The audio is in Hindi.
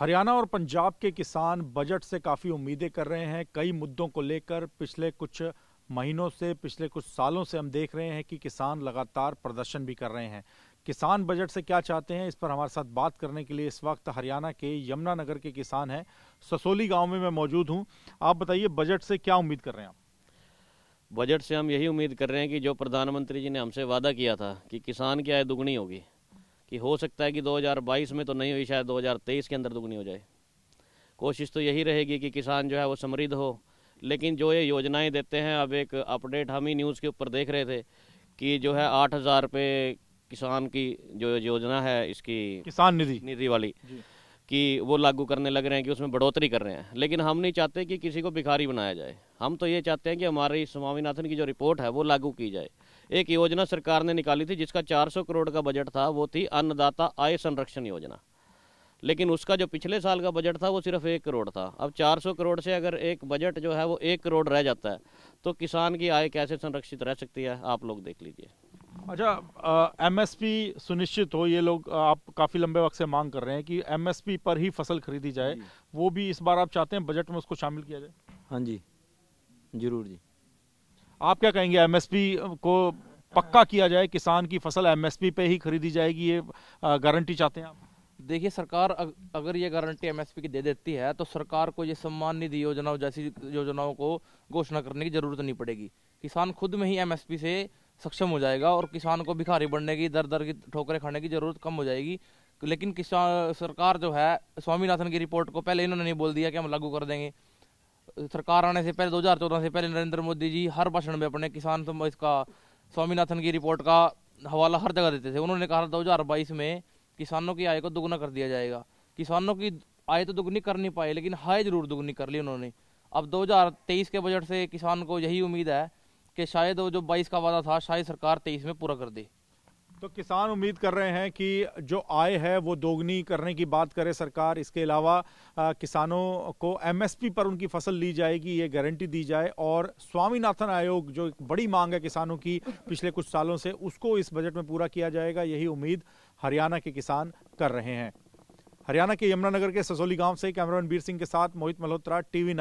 हरियाणा और पंजाब के किसान बजट से काफ़ी उम्मीदें कर रहे हैं कई मुद्दों को लेकर पिछले कुछ महीनों से पिछले कुछ सालों से हम देख रहे हैं कि किसान लगातार प्रदर्शन भी कर रहे हैं किसान बजट से क्या चाहते हैं इस पर हमारे साथ बात करने के लिए इस वक्त हरियाणा के यमुनानगर के किसान हैं ससोली गांव में मैं मौजूद हूं आप बताइए बजट से क्या उम्मीद कर रहे हैं आप बजट से हम यही उम्मीद कर रहे हैं कि जो प्रधानमंत्री जी ने हमसे वादा किया था कि किसान की आय दुगुनी होगी कि हो सकता है कि 2022 में तो नहीं हुई शायद 2023 के अंदर दुगनी हो जाए कोशिश तो यही रहेगी कि किसान जो है वो समृद्ध हो लेकिन जो ये योजनाएं देते हैं अब एक अपडेट हम ही न्यूज़ के ऊपर देख रहे थे कि जो है आठ हज़ार रुपये किसान की जो योजना है इसकी किसान निधि निधि वाली कि वो लागू करने लग रहे हैं कि उसमें बढ़ोतरी कर रहे हैं लेकिन हम नहीं चाहते कि किसी को भिखारी बनाया जाए हम तो ये चाहते हैं कि हमारी स्वामीनाथन की जो रिपोर्ट है वो लागू की जाए एक योजना सरकार ने निकाली थी जिसका 400 करोड़ का बजट था वो थी अन्नदाता आय संरक्षण योजना लेकिन उसका जो पिछले साल का बजट था वो सिर्फ एक करोड़ था अब चार करोड़ से अगर एक बजट जो है वो एक करोड़ रह जाता है तो किसान की आय कैसे संरक्षित रह सकती है आप लोग देख लीजिए अच्छा एमएसपी सुनिश्चित हो ये लोग आप काफ़ी लंबे वक्त से मांग कर रहे हैं कि एमएसपी पर ही फसल खरीदी जाए वो भी इस बार आप चाहते हैं बजट में उसको शामिल किया जाए हाँ जी जरूर जी आप क्या कहेंगे एमएसपी को पक्का किया जाए किसान की फसल एमएसपी पे ही खरीदी जाएगी ये गारंटी चाहते हैं आप देखिए सरकार अगर ये गारंटी एमएसपी की दे देती है तो सरकार को ये सम्मान निधि योजनाओं जैसी योजनाओं को घोषणा करने की जरूरत नहीं पड़ेगी किसान खुद में ही एमएसपी से सक्षम हो जाएगा और किसान को भिखारी बढ़ने की दर दर की ठोकरें खाने की जरूरत कम हो जाएगी लेकिन किसान सरकार जो है स्वामीनाथन की रिपोर्ट को पहले इन्होंने नहीं बोल दिया कि हम लागू कर देंगे सरकार आने से पहले 2014 से पहले नरेंद्र मोदी जी हर भाषण में अपने किसान तो इसका स्वामीनाथन की रिपोर्ट का हवाला हर जगह देते थे उन्होंने कहा दो हज़ार बाईस में किसानों की आय को दोगुना कर दिया जाएगा किसानों की आय तो दोगुनी कर नहीं पाई लेकिन हाय जरूर दोगुनी कर ली उन्होंने अब 2023 के बजट से किसान को यही उम्मीद है कि शायद वो जो 22 का वादा था शायद सरकार 23 में पूरा कर दे तो किसान उम्मीद कर रहे हैं कि जो आय है वो दोगुनी करने की बात करे सरकार इसके अलावा किसानों को एमएसपी पर उनकी फसल ली जाएगी ये गारंटी दी जाए और स्वामीनाथन आयोग जो एक बड़ी मांग है किसानों की पिछले कुछ सालों से उसको इस बजट में पूरा किया जाएगा यही उम्मीद हरियाणा के किसान कर रहे हैं हरियाणा के यमुनानगर के ससोली गांव से कैमरामैन बीर सिंह के साथ मोहित मल्होत्रा टीवी